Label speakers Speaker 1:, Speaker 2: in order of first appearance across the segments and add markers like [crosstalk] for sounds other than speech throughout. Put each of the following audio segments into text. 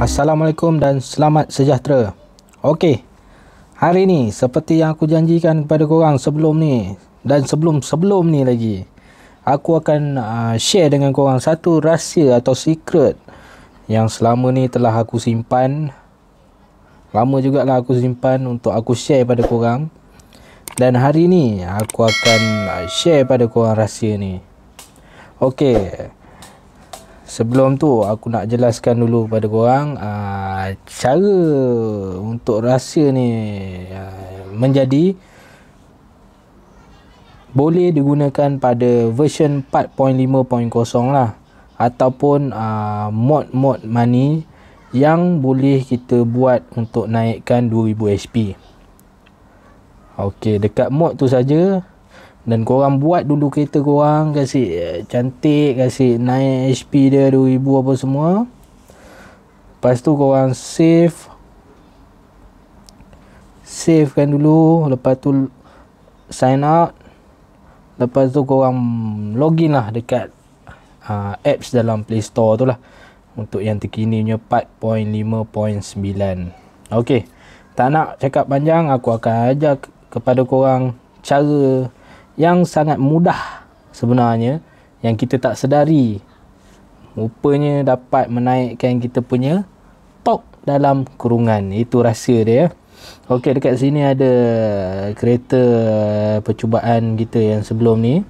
Speaker 1: Assalamualaikum dan selamat sejahtera. Okey. Hari ni seperti yang aku janjikan kepada korang sebelum ni dan sebelum-sebelum ni lagi, aku akan uh, share dengan korang satu rahsia atau secret yang selama ni telah aku simpan. Lama jugalah aku simpan untuk aku share pada korang. Dan hari ni aku akan uh, share pada korang rahsia ni. Okey sebelum tu aku nak jelaskan dulu pada korang uh, cara untuk rahsia ni uh, menjadi boleh digunakan pada version 4.5.0 lah ataupun ah, mod-mod money yang boleh kita buat untuk naikkan 2000 HP. Okey, dekat mod tu saja dan korang buat dulu kereta korang kasih eh, cantik kasih naik HP dia 2000 apa semua lepas tu korang save save kan dulu lepas tu sign out lepas tu korang login lah dekat uh, apps dalam play store tu lah untuk yang terkini punya 4.5.9 ok tak nak cakap panjang aku akan ajar kepada korang cara yang sangat mudah sebenarnya yang kita tak sedari rupanya dapat menaikkan kita punya top dalam kurungan itu rahsia dia ya okey dekat sini ada kereta percubaan kita yang sebelum ni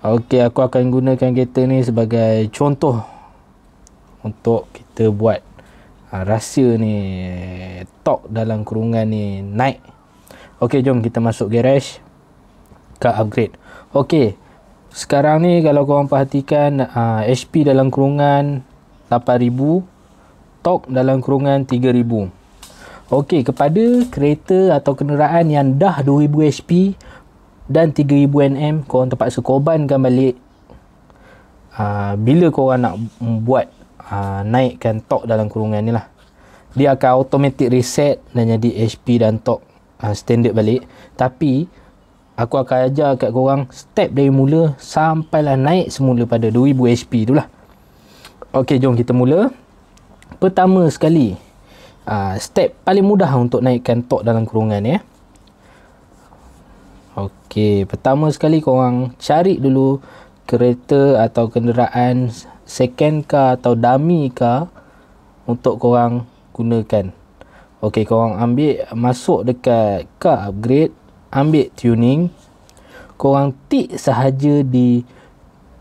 Speaker 1: okey aku akan gunakan kereta ni sebagai contoh untuk kita buat uh, ha, rahsia ni top dalam kurungan ni naik okey jom kita masuk garage card upgrade. Okey. Sekarang ni kalau kau orang perhatikan uh, ah, HP dalam kurungan 8000, TOG dalam kurungan 3000. Okey, kepada kereta atau kenderaan yang dah 2000 HP dan 3000 Nm, kau orang terpaksa korbankan balik uh, bila kau nak buat uh, naikkan tok dalam kurungan ni lah. Dia akan automatic reset dan jadi HP dan tok uh, standard balik. Tapi aku akan ajar kat korang step dari mula sampailah naik semula pada 2000 HP tu lah. Ok, jom kita mula. Pertama sekali, uh, step paling mudah untuk naikkan tok dalam kurungan ya. Eh. Ok, pertama sekali korang cari dulu kereta atau kenderaan second car atau dummy car untuk korang gunakan. Ok, korang ambil masuk dekat car upgrade ambil tuning korang tick sahaja di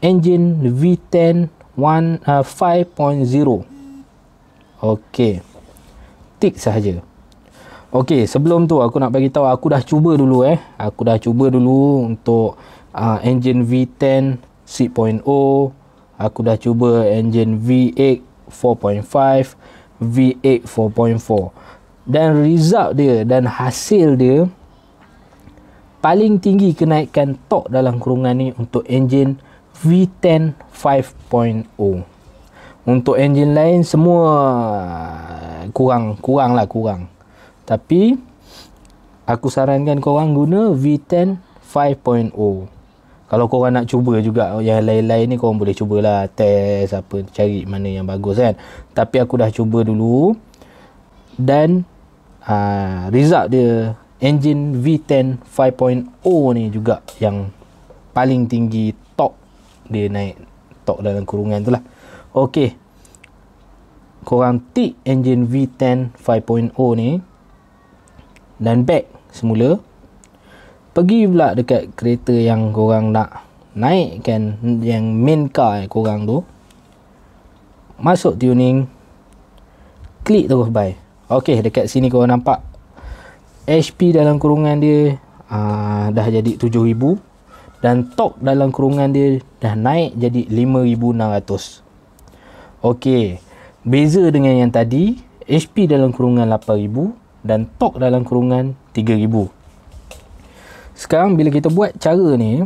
Speaker 1: engine V10 1 uh, 5.0 okey tick sahaja okey sebelum tu aku nak bagi tahu aku dah cuba dulu eh aku dah cuba dulu untuk uh, engine V10 6.0 aku dah cuba engine V8 4.5 V8 4.4 dan result dia dan hasil dia paling tinggi kenaikan tok dalam kurungan ni untuk enjin V10 5.0. Untuk enjin lain semua kurang, kurang lah kurang. Tapi aku sarankan korang guna V10 5.0. Kalau korang nak cuba juga yang lain-lain ni korang boleh cubalah test apa cari mana yang bagus kan. Tapi aku dah cuba dulu dan uh, result dia engine V10 5.0 ni juga yang paling tinggi top dia naik top dalam kurungan tu lah Okey, korang tick engine V10 5.0 ni dan back semula pergi pula dekat kereta yang korang nak naikkan yang main car eh, korang tu masuk tuning klik terus buy okey dekat sini korang nampak HP dalam kurungan dia uh, dah jadi 7000 dan torque dalam kurungan dia dah naik jadi 5600. Okey, beza dengan yang tadi, HP dalam kurungan 8000 dan torque dalam kurungan 3000. Sekarang bila kita buat cara ni,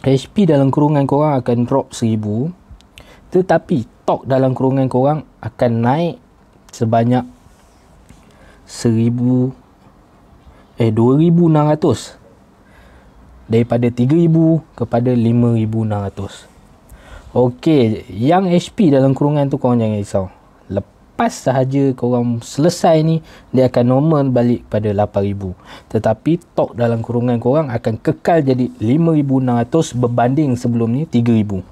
Speaker 1: HP dalam kurungan korang akan drop 1000 tetapi torque dalam kurungan korang akan naik sebanyak eh 2600 daripada 3000 kepada 5600 Okey, yang HP dalam kurungan tu korang jangan risau lepas sahaja korang selesai ni dia akan normal balik pada 8000 tetapi tok dalam kurungan korang akan kekal jadi 5600 berbanding sebelum ni 3000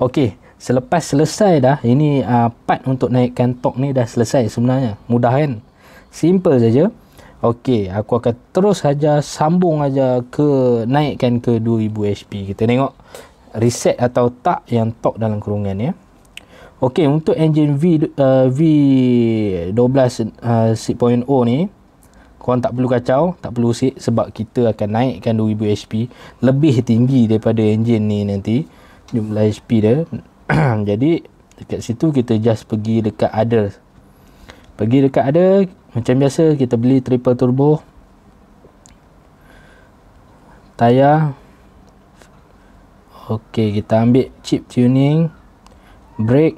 Speaker 1: Okey, selepas selesai dah ini uh, part untuk naikkan tok ni dah selesai sebenarnya mudah kan simple saja Okey, aku akan terus saja sambung aja ke naikkan ke 2000 HP. Kita tengok reset atau tak yang top dalam kurungan ya. Okey, untuk engine V uh, V12 uh, 6.0 ni kau tak perlu kacau, tak perlu usik sebab kita akan naikkan 2000 HP lebih tinggi daripada engine ni nanti jumlah HP dia. [clears throat] Jadi dekat situ kita just pergi dekat other. Pergi dekat other macam biasa kita beli triple turbo tayar ok kita ambil chip tuning brake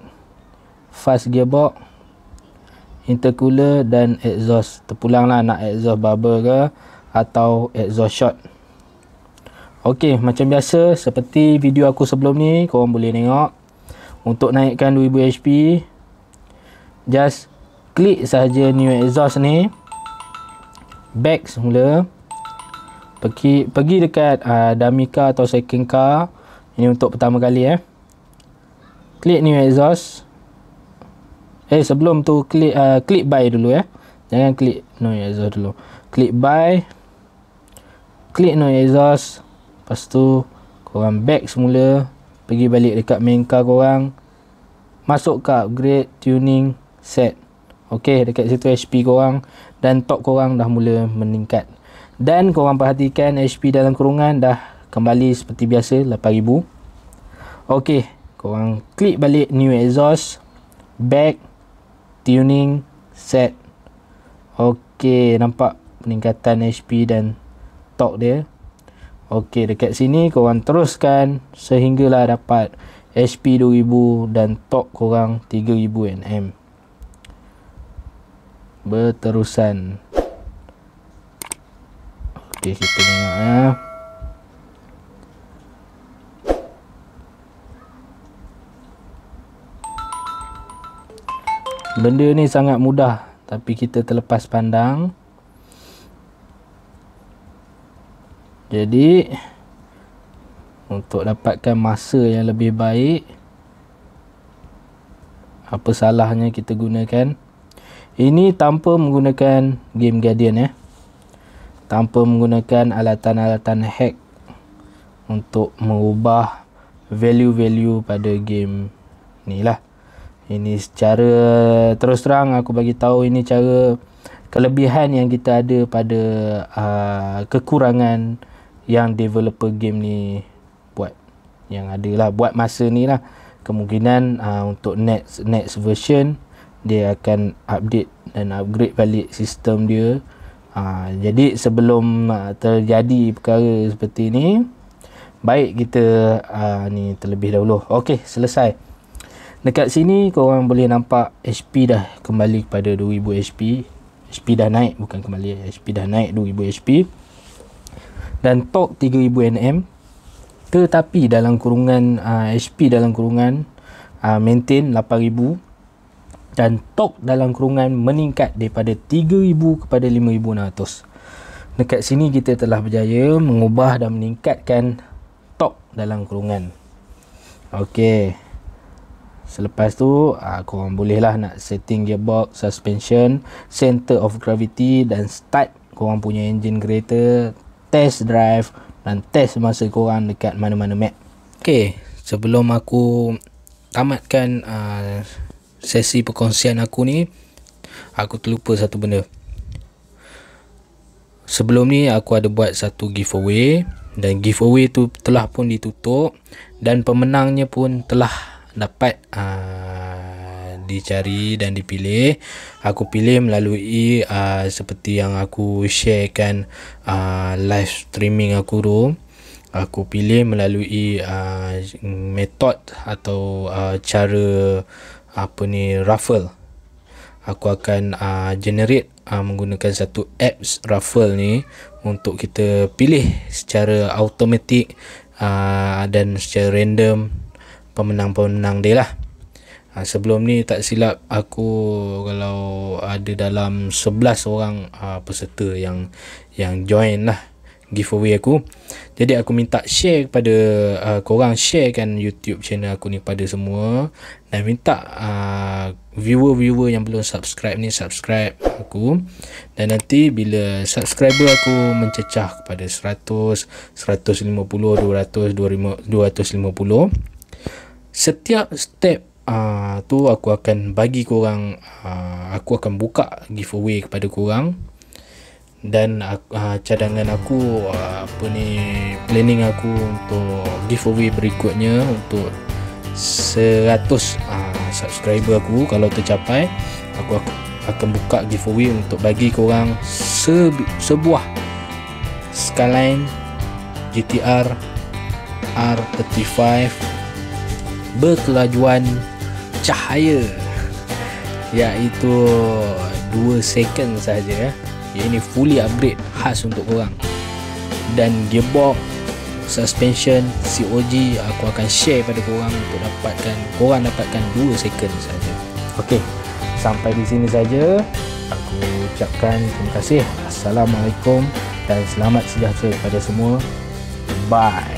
Speaker 1: fast gearbox intercooler dan exhaust terpulang lah nak exhaust bubble ke atau exhaust shot ok macam biasa seperti video aku sebelum ni korang boleh tengok untuk naikkan 2000 HP just klik sahaja new exhaust ni back semula pergi pergi dekat uh, dummy car atau second car ini untuk pertama kali eh klik new exhaust eh sebelum tu klik uh, klik buy dulu eh jangan klik new no exhaust dulu klik buy klik new no exhaust lepas tu korang back semula pergi balik dekat main car korang masuk ke upgrade tuning set Okey, dekat situ HP korang dan top korang dah mula meningkat. Dan korang perhatikan HP dalam kurungan dah kembali seperti biasa 8000. Okey, korang klik balik new exhaust, back, tuning, set. Okey, nampak peningkatan HP dan torque dia. Okey, dekat sini korang teruskan sehinggalah dapat HP 2000 dan torque korang 3000 Nm berterusan. Okey, kita tengok ya. Benda ni sangat mudah tapi kita terlepas pandang. Jadi untuk dapatkan masa yang lebih baik apa salahnya kita gunakan ini tanpa menggunakan game Guardian ya. Tanpa menggunakan alatan-alatan hack untuk mengubah value-value pada game ni lah. Ini secara terus terang aku bagi tahu ini cara kelebihan yang kita ada pada uh, kekurangan yang developer game ni buat yang adalah buat masa ni lah kemungkinan uh, untuk next next version uh, dia akan update dan upgrade balik sistem dia ha, jadi sebelum uh, terjadi perkara seperti ini baik kita uh, ni terlebih dahulu okey selesai dekat sini korang boleh nampak HP dah kembali kepada 2000 HP HP dah naik bukan kembali HP dah naik 2000 HP dan torque 3000 nm tetapi dalam kurungan uh, ha, HP dalam kurungan uh, maintain 8000 dan tok dalam kurungan meningkat daripada 3000 kepada 5600. Dekat sini kita telah berjaya mengubah dan meningkatkan tok dalam kurungan. Okey. Selepas tu korang lah nak setting gearbox, suspension, center of gravity dan start korang punya engine kereta, test drive dan test masa korang dekat mana-mana map. Okey, sebelum aku tamatkan uh, sesi perkongsian aku ni aku terlupa satu benda sebelum ni aku ada buat satu giveaway dan giveaway tu telah pun ditutup dan pemenangnya pun telah dapat uh, dicari dan dipilih aku pilih melalui uh, seperti yang aku sharekan uh, live streaming aku tu aku pilih melalui uh, metod atau uh, cara apa ni raffle aku akan uh, generate uh, menggunakan satu apps raffle ni untuk kita pilih secara automatik uh, ah, dan secara random pemenang-pemenang dia lah uh, sebelum ni tak silap aku kalau ada dalam 11 orang uh, peserta yang yang join lah giveaway aku jadi aku minta share kepada uh, korang kan YouTube channel aku ni pada semua dan minta uh, viewer-viewer yang belum subscribe ni subscribe aku dan nanti bila subscriber aku mencecah kepada 100, 150, 200, 250, 250 setiap step Uh, tu aku akan bagi korang uh, aku akan buka giveaway kepada korang dan uh, cadangan aku uh, apa ni planning aku untuk giveaway berikutnya untuk 100 uh, ah, subscriber aku kalau tercapai aku, aku akan buka giveaway untuk bagi korang se sebuah Skyline GTR R35 berkelajuan cahaya [laughs] iaitu 2 second saja. ya. Eh yang ini fully upgrade khas untuk korang dan gearbox suspension COG aku akan share pada korang untuk dapatkan korang dapatkan 2 second saja. Okey. Sampai di sini saja aku ucapkan terima kasih. Assalamualaikum dan selamat sejahtera kepada semua. Bye.